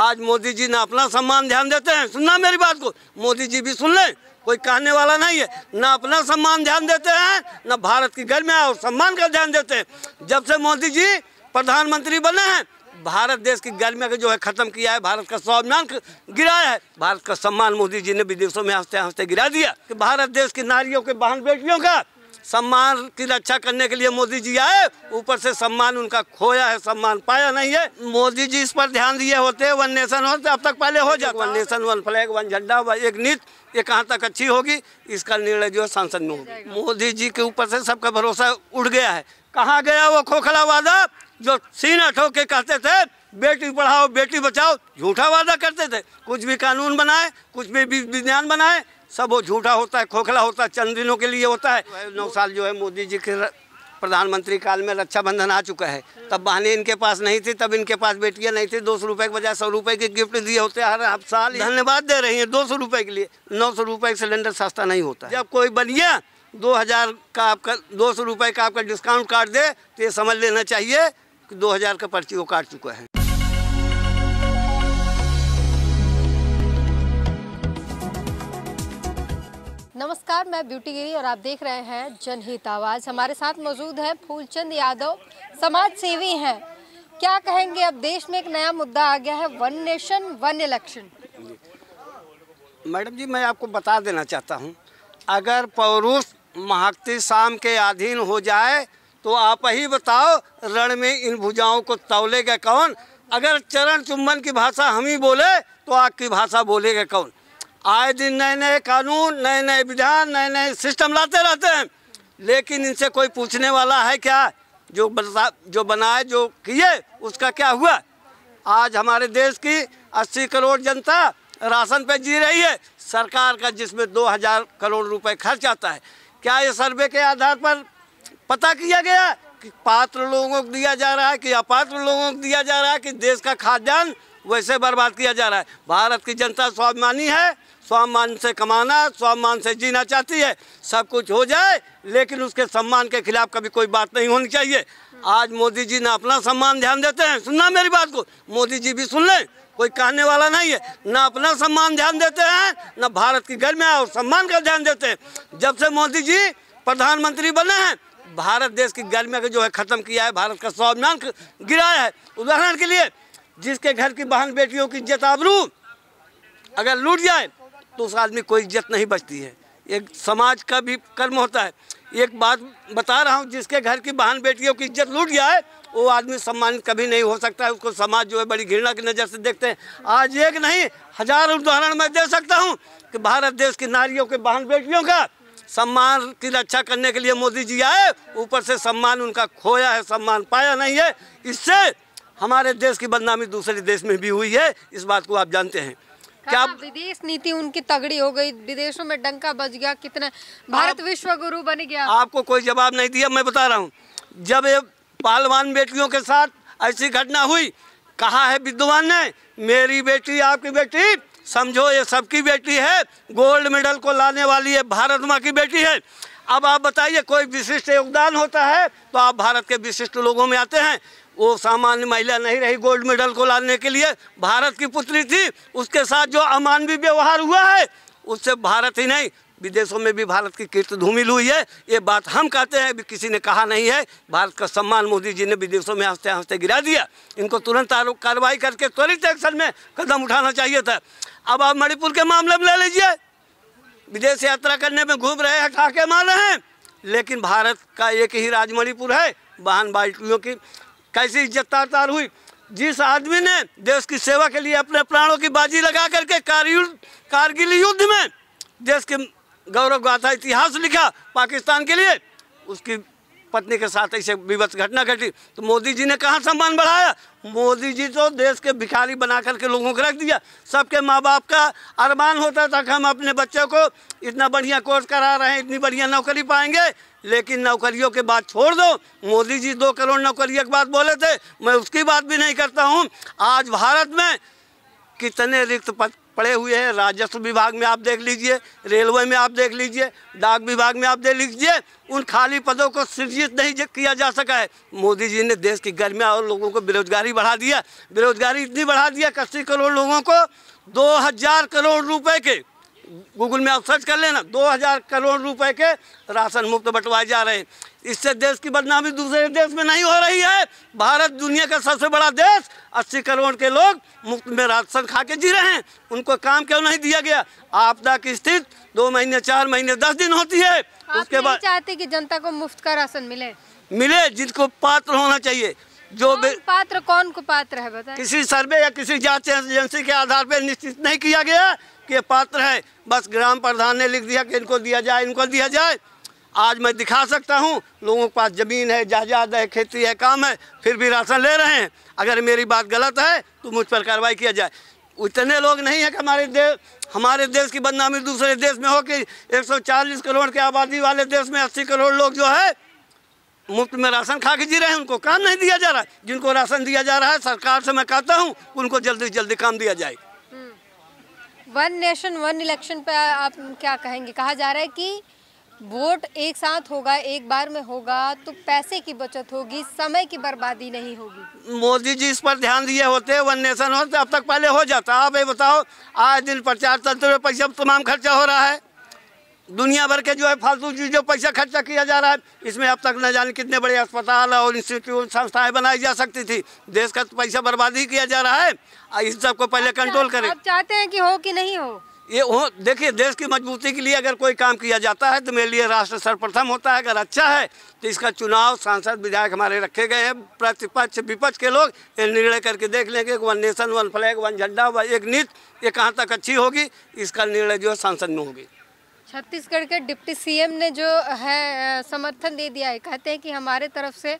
आज मोदी जी ने अपना सम्मान ध्यान देते हैं सुनना मेरी बात को मोदी जी भी सुन ले कोई कहने वाला नहीं है ना अपना सम्मान ध्यान देते हैं ना भारत की गर्मी और सम्मान का ध्यान देते हैं जब से मोदी जी प्रधानमंत्री बने हैं भारत देश की गर्मी का जो है ख़त्म किया है भारत का स्वाभिमान गिराया है भारत का सम्मान मोदी जी ने विदेशों में हंसते हंसते गिरा दिया कि भारत देश की नारियों के बहन बेटियों का सम्मान की रक्षा करने के लिए मोदी जी आए ऊपर से सम्मान उनका खोया है सम्मान पाया नहीं है मोदी जी इस पर ध्यान दिए होते वन नेशन होते अब तक पहले हो जाए one nation one flag one झंडा एक नीत ये कहाँ तक अच्छी होगी इसका निर्णय जो है सांसद में होगी मोदी जी के ऊपर से सबका भरोसा उड़ गया है कहाँ गया वो खोखला वादा जो सीना ठोक के कहते थे बेटी पढ़ाओ बेटी बचाओ झूठा वादा करते थे कुछ भी कानून बनाए कुछ भी विज्ञान बनाए सब वो झूठा होता है खोखला होता है चंद दिनों के लिए होता है तो नौ साल जो है मोदी जी के प्रधानमंत्री काल में रक्षाबंधन आ चुका है तब बहाने इनके पास नहीं थी तब इनके पास बेटियां नहीं थी दो सौ रुपये के बजाय सौ रुपये के गिफ्ट दिए होते हैं हर साल धन्यवाद दे रही हैं दो सौ रुपये के लिए नौ सौ रुपये सिलेंडर सस्ता नहीं होता जब कोई बनिया दो हज़ार का आपका दो सौ रुपये का आपका डिस्काउंट काट दे तो ये समझ लेना चाहिए कि दो हज़ार का पर्ची वो काट चुका है नमस्कार मैं ब्यूटी गिरी और आप देख रहे हैं जनहित आवाज़ हमारे साथ मौजूद है फूलचंद यादव समाज सेवी हैं क्या कहेंगे अब देश में एक नया मुद्दा आ गया है one nation one election madam ji मैं आपको बता देना चाहता हूँ अगर पौरुष महाक्ति शाम के अधीन हो जाए तो आप ही बताओ रण में इन भुजाओं को तौलेगा कौन अगर चरण चुम्बन की भाषा हम ही बोले तो आपकी भाषा बोलेगा कौन आए दिन नए नए कानून नए नए विधान नए नए सिस्टम लाते रहते हैं लेकिन इनसे कोई पूछने वाला है क्या जो बता जो बनाए जो किए उसका क्या हुआ आज हमारे देश की 80 करोड़ जनता राशन पे जी रही है सरकार का जिसमें 2000 करोड़ रुपए खर्च आता है क्या ये सर्वे के आधार पर पता किया गया कि पात्र लोगों को दिया जा रहा है कि अपात्र लोगों को दिया जा रहा है कि देश का खाद्यान्न वैसे बर्बाद किया जा रहा है भारत की जनता स्वाभिमानी है स्वाभिमान से कमाना स्वाभिमान से जीना चाहती है सब कुछ हो जाए लेकिन उसके सम्मान के खिलाफ कभी कोई बात नहीं होनी चाहिए आज मोदी जी ने अपना सम्मान ध्यान देते हैं सुनना मेरी बात को मोदी जी भी सुन लें कोई कहने वाला नहीं है ना अपना सम्मान ध्यान देते हैं ना भारत की गर्मी और सम्मान का ध्यान देते हैं जब से मोदी जी प्रधानमंत्री बने हैं भारत देश की गर्मी का जो है ख़त्म किया है भारत का स्वाभिमान गिराया है उदाहरण के लिए जिसके घर की बहन बेटियों की इज्जत आबरू अगर लूट जाए तो उस आदमी कोई इज्जत नहीं बचती है एक समाज का भी कर्म होता है एक बात बता रहा हूँ जिसके घर की बहन बेटियों की इज्जत लूट जाए वो आदमी सम्मानित कभी नहीं हो सकता है उसको समाज जो है बड़ी घृणा की नज़र से देखते हैं आज एक नहीं हजार उदाहरण मैं दे सकता हूँ कि भारत देश की नारियों के बहन बेटियों का सम्मान की रक्षा करने के लिए मोदी जी आए ऊपर से सम्मान उनका खोया है सम्मान पाया नहीं है इससे हमारे देश की बदनामी दूसरे देश में भी हुई है इस बात को आप जानते हैं क्या विदेश नीति उनकी तगड़ी हो गई विदेशों में डंका बज गया कितना भारत विश्व गुरु बन गया आपको कोई जवाब नहीं दिया मैं बता रहा हूँ जब ये पालवान बेटियों के साथ ऐसी घटना हुई कहा है विद्वान ने मेरी बेटी आपकी बेटी समझो ये सबकी बेटी है गोल्ड मेडल को लाने वाली है भारत माँ की बेटी है अब आप बताइए कोई विशिष्ट योगदान होता है तो आप भारत के विशिष्ट लोगों में आते हैं वो सामान्य महिला नहीं रही गोल्ड मेडल को लाने के लिए भारत की पुत्री थी उसके साथ जो अमानवीय व्यवहार हुआ है उससे भारत ही नहीं विदेशों में भी भारत की कीर्त धूमिल हुई है ये बात हम कहते हैं अभी किसी ने कहा नहीं है भारत का सम्मान मोदी जी ने विदेशों में हंसते हंसते गिरा दिया इनको तुरंत कार्रवाई करके त्वरित एक्शन में कदम उठाना चाहिए था अब आप मणिपुर के मामले में ले लीजिए विदेश यात्रा करने में घूम रहे हैं ठाके मार रहे हैं लेकिन भारत का एक ही राजमणिपुर है वाहन बाल्टियों की कैसी इज्जत तार तार हुई जिस आदमी ने देश की सेवा के लिए अपने प्राणों की बाजी लगा करके कारगिल युद्ध में देश के गौरव गाथा इतिहास लिखा पाकिस्तान के लिए उसकी पत्नी के साथ ऐसे विवश घटना घटी तो मोदी जी ने कहाँ सम्मान बढ़ाया मोदी जी तो देश के भिखारी बना करके लोगों को रख दिया सबके माँ बाप का अरमान होता था कि हम अपने बच्चों को इतना बढ़िया कोर्स करा रहे हैं इतनी बढ़िया नौकरी पाएंगे लेकिन नौकरियों के बाद छोड़ दो मोदी जी दो करोड़ नौकरियों के बाद बोले थे मैं उसकी बात भी नहीं करता हूँ आज भारत में कितने रिक्त पद पड़े हुए हैं राजस्व विभाग में आप देख लीजिए रेलवे में आप देख लीजिए डाक विभाग में आप देख लीजिए उन खाली पदों को सृजित नहीं किया जा सका है मोदी जी ने देश की गर्मी और लोगों को बेरोजगारी बढ़ा दिया बेरोजगारी इतनी बढ़ा दिया कि अस्सी करोड़ लोगों को दो हजार करोड़ रुपए के गूगल में आप सर्च कर लेना हजार करोड़ रुपए के राशन मुफ्त बंटवाए जा रहे हैं इससे देश की बदनामी दूसरे देश में नहीं हो रही है भारत दुनिया का सबसे बड़ा देश 80 करोड़ के लोग मुफ्त में राशन खा के जी रहे हैं उनको काम क्यों नहीं दिया गया आपदा की स्थिति दो महीने चार महीने दस दिन होती है उसके बाद चाहते की जनता को मुफ्त का राशन मिले मिले जिनको पात्र होना चाहिए जो भी पात्र कौन को पात्र है बताएं किसी सर्वे या किसी जांच एजेंसी के आधार पर निश्चित नहीं किया गया कि पात्र है बस ग्राम प्रधान ने लिख दिया कि इनको दिया जाए इनको दिया जाए आज मैं दिखा सकता हूँ लोगों के पास ज़मीन है जायदाद है खेती है काम है फिर भी राशन ले रहे हैं अगर मेरी बात गलत है तो मुझ पर कार्रवाई किया जाए इतने लोग नहीं है कि हमारे देश हमारे देश की बदनामी दूसरे देश में हो कि 140 करोड़ की आबादी वाले देश में 80 करोड़ लोग जो है मुफ्त में राशन खा के जी रहे हैं उनको काम नहीं दिया जा रहा है जिनको राशन दिया जा रहा है सरकार से मैं कहता हूँ उनको जल्दी जल्दी काम दिया जाए वन नेशन वन इलेक्शन पे आप क्या कहेंगे कहा जा रहा है कि वोट एक साथ होगा एक बार में होगा तो पैसे की बचत होगी समय की बर्बादी नहीं होगी मोदी जी इस पर ध्यान दिए होते वन नेशन होते अब तक पहले हो जाता आप ये बताओ आज दिन प्रचार तंत्र में पैसा तमाम खर्चा हो रहा है दुनिया भर के जो है फालतू जो पैसा खर्चा किया जा रहा है इसमें अब तक न जाने कितने बड़े अस्पताल और इंस्टीट्यूट संस्थाएं बनाई जा सकती थी देश का पैसा बर्बाद ही किया जा रहा है इस सबको पहले कंट्रोल अच्छा, करें आप चाहते हैं कि हो कि नहीं हो ये हो देखिए देश की मजबूती के लिए अगर कोई काम किया जाता है तो मेरे लिए राष्ट्र सर्वप्रथम होता है अगर अच्छा है तो इसका चुनाव सांसद विधायक हमारे रखे गए हैं प्रतिपक्ष विपक्ष के लोग ये निर्णय करके देख लेंगे one nation one flag one झंडा वन एक नीत ये कहाँ तक अच्छी होगी इसका निर्णय जो है सांसद में होगी छत्तीसगढ़ के डिप्टी सीएम ने जो है समर्थन दे दिया है कहते हैं कि हमारे तरफ से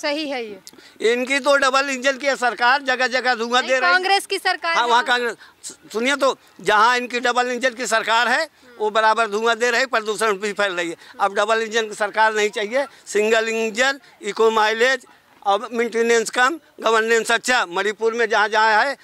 सही है ये इनकी तो डबल इंजन की सरकार जगह जगह धुआं दे रही है कांग्रेस की सरकार हाँ वहाँ कांग्रेस सुनिए तो जहाँ इनकी डबल इंजन की सरकार है वो बराबर धुआं दे रही प्रदूषण भी फैल रही है अब डबल इंजन की सरकार नहीं चाहिए सिंगल इंजन इको माइलेज और मेंटेनेंस कम गवर्नेंस अच्छा मणिपुर में जहाँ जहाँ है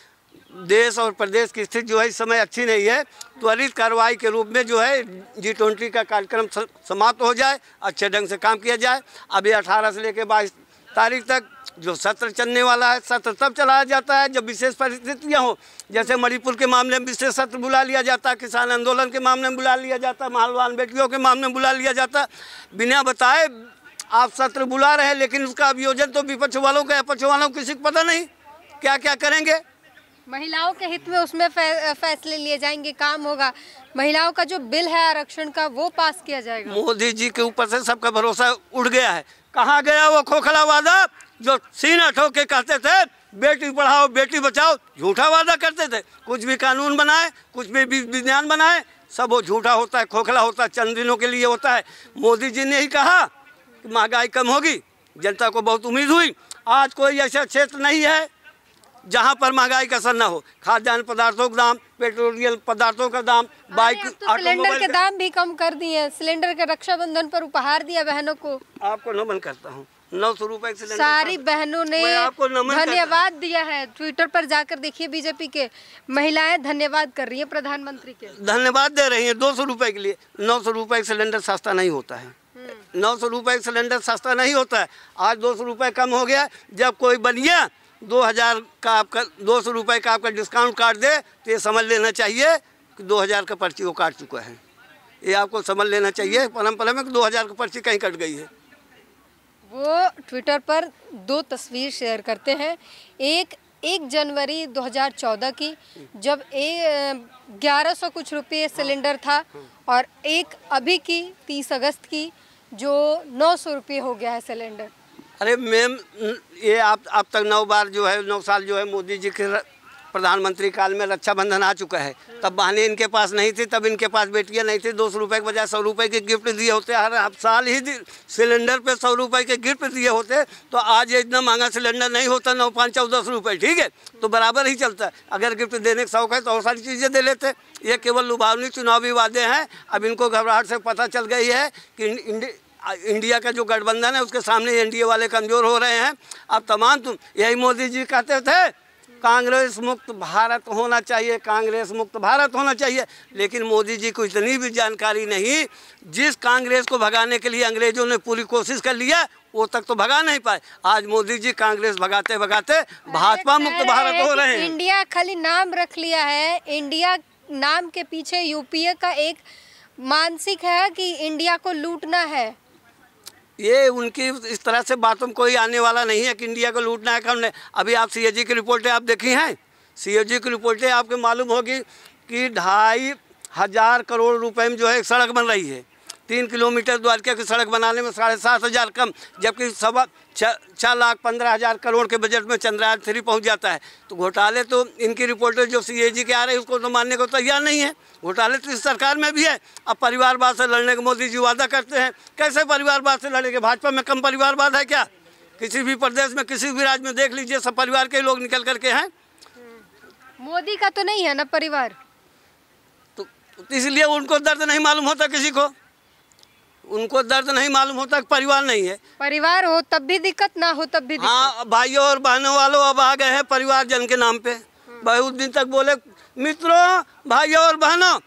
देश और प्रदेश की स्थिति जो है इस समय अच्छी नहीं है त्वरित कार्रवाई के रूप में जो है जी ट्वेंटी का कार्यक्रम समाप्त हो जाए अच्छे ढंग से काम किया जाए अभी अठारह से लेकर बाईस तारीख तक जो सत्र चलने वाला है सत्र तब चलाया जाता है जब विशेष परिस्थितियाँ हों जैसे मणिपुर के मामले में विशेष सत्र बुला लिया जाता है किसान आंदोलन के मामले में बुला लिया जाता है मालवान बेटियों के मामले में बुला लिया जाता बिना बताए आप सत्र बुला रहे हैं लेकिन उसका अभियोजन तो विपक्ष वालों का अपक्ष वालों किसी को पता नहीं क्या क्या करेंगे महिलाओं के हित में उसमें फैसले लिए जाएंगे काम होगा महिलाओं का जो बिल है आरक्षण का वो पास किया जाएगा मोदी जी के ऊपर से सबका भरोसा उड़ गया है कहाँ गया वो खोखला वादा जो सीना ठोक के कहते थे बेटी पढ़ाओ बेटी बचाओ झूठा वादा करते थे कुछ भी कानून बनाए कुछ भी विज्ञान बनाए सब वो झूठा होता है खोखला होता है चंद दिनों के लिए होता है मोदी जी ने ही कहा कि महंगाई कम होगी जनता को बहुत उम्मीद हुई आज कोई ऐसा क्षेत्र नहीं है जहाँ पर महंगाई का असर न हो खाद्यान्न पदार्थों का दाम पेट्रोलियम पदार्थों का दाम बाइक तो सिलेंडर के दाम भी कम कर दिए सिलेंडर के रक्षाबंधन पर उपहार दिया बहनों को आपको नमन करता हूँ नौ सौ रूपए सारी बहनों ने धन्यवाद दिया है ट्विटर पर जाकर देखिए बीजेपी के महिलाएं धन्यवाद कर रही है प्रधानमंत्री के धन्यवाद दे रही है दो सौ रूपए के लिए नौ सौ रूपये सिलेंडर सस्ता नहीं होता है हम्म। नौ सौ रूपए सिलेंडर सस्ता नहीं होता है आज दो सौ रूपये कम हो गया जब कोई बनिया दो हज़ार का आपका दो सौ रुपये का आपका डिस्काउंट काट दे तो ये समझ लेना चाहिए कि दो हज़ार का पर्ची वो काट चुका है ये आपको समझ लेना चाहिए परम्परा में दो हज़ार की पर्ची कहीं कट गई है वो ट्विटर पर दो तस्वीर शेयर करते हैं एक एक जनवरी 2014 की जब एक ग्यारह सौ कुछ रुपये सिलेंडर था और एक अभी की तीस अगस्त की जो नौ सौ रुपये हो गया है सिलेंडर अरे मैम ये आप अब तक नौ बार जो है नौ साल जो है मोदी जी के प्रधानमंत्री काल में रक्षाबंधन आ चुका है तब बहाने इनके पास नहीं थे तब इनके पास बेटियां नहीं थी दो सौ रुपये के बजाय सौ रुपये के गिफ्ट दिए होते हर साल ही सिलेंडर पे सौ रुपये के गिफ्ट दिए होते तो आज इतना महंगा सिलेंडर नहीं होता नौ पाँच चौदह सौ रुपये ठीक है तो बराबर ही चलता है अगर गिफ्ट देने का शौक है तो और सारी चीज़ें दे लेते ये केवल लुभावनी चुनावी वादे हैं अब इनको घबराहट से पता चल गई है कि इंडिया का जो गठबंधन है उसके सामने एनडीए वाले कमज़ोर हो रहे हैं अब तमाम तुम यही मोदी जी कहते थे कांग्रेस मुक्त भारत होना चाहिए कांग्रेस मुक्त भारत होना चाहिए लेकिन मोदी जी को इतनी भी जानकारी नहीं जिस कांग्रेस को भगाने के लिए अंग्रेज़ों ने पूरी कोशिश कर लिया वो तक तो भगा नहीं पाए आज मोदी जी कांग्रेस भगाते भगाते भाजपा मुक्त भारत हो रहे हैं इंडिया खाली नाम रख लिया है इंडिया नाम के पीछे यूपीए का एक मानसिक है कि इंडिया को लूटना है ये उनकी इस तरह से बातों में कोई आने वाला नहीं है कि इंडिया को लूटना है कम अभी आप सी की रिपोर्टें आप देखी हैं सी की रिपोर्टें आपको मालूम होगी कि ढाई हज़ार करोड़ रुपए में जो है सड़क बन रही है तीन किलोमीटर द्वारका की सड़क बनाने में साढ़े सात हज़ार कम जबकि सवा छः लाख पंद्रह हज़ार करोड़ के बजट में चंद्रयान थ्री पहुँच जाता है तो घोटाले तो इनकी रिपोर्टर जो सी के आ रहे हैं उसको तो मानने को तैयार नहीं है घोटाले तो इस सरकार में भी है अब परिवारवाद से लड़ने का मोदी जी वादा करते हैं कैसे परिवारवाद से लड़ेंगे भाजपा में कम परिवारवाद है क्या किसी भी प्रदेश में किसी भी राज्य में देख लीजिए सब परिवार के लोग निकल करके हैं मोदी का तो नहीं है ना परिवार तो, तो इसलिए उनको दर्द नहीं मालूम होता किसी को उनको दर्द नहीं मालूम होता परिवार नहीं है परिवार हो तब भी दिक्कत ना हो तब भी हाँ भाइयों और बहनों वालों अब आ गए हैं परिवार जन के नाम पे हाँ। बहुत दिन तक बोले मित्रों भाइयों और बहनों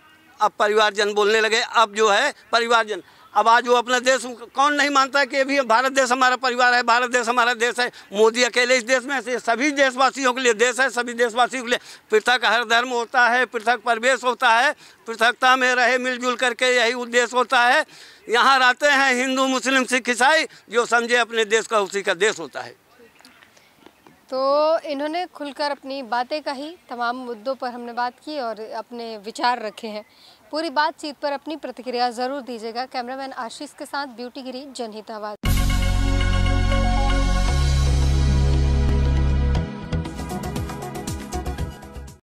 अब परिवारजन बोलने लगे अब जो है परिवारजन अब आज वो अपना देश कौन नहीं मानता कि अभी भारत देश हमारा परिवार है भारत देश हमारा देश है मोदी अकेले इस देश में से सभी देशवासियों के लिए देश है सभी देशवासियों के लिए पृथक हर धर्म होता है पृथक परिवेश होता है पृथकता में रहे मिलजुल करके यही उद्देश्य होता है यहाँ रहते हैं हिंदू मुस्लिम सिख ईसाई जो समझे अपने देश का उसी का देश होता है तो इन्होंने खुलकर अपनी बातें कही तमाम मुद्दों पर हमने बात की और अपने विचार रखे हैं पूरी बातचीत पर अपनी प्रतिक्रिया जरूर दीजिएगा कैमरामैन आशीष के साथ ब्यूटी गिरी जनहित आवाज़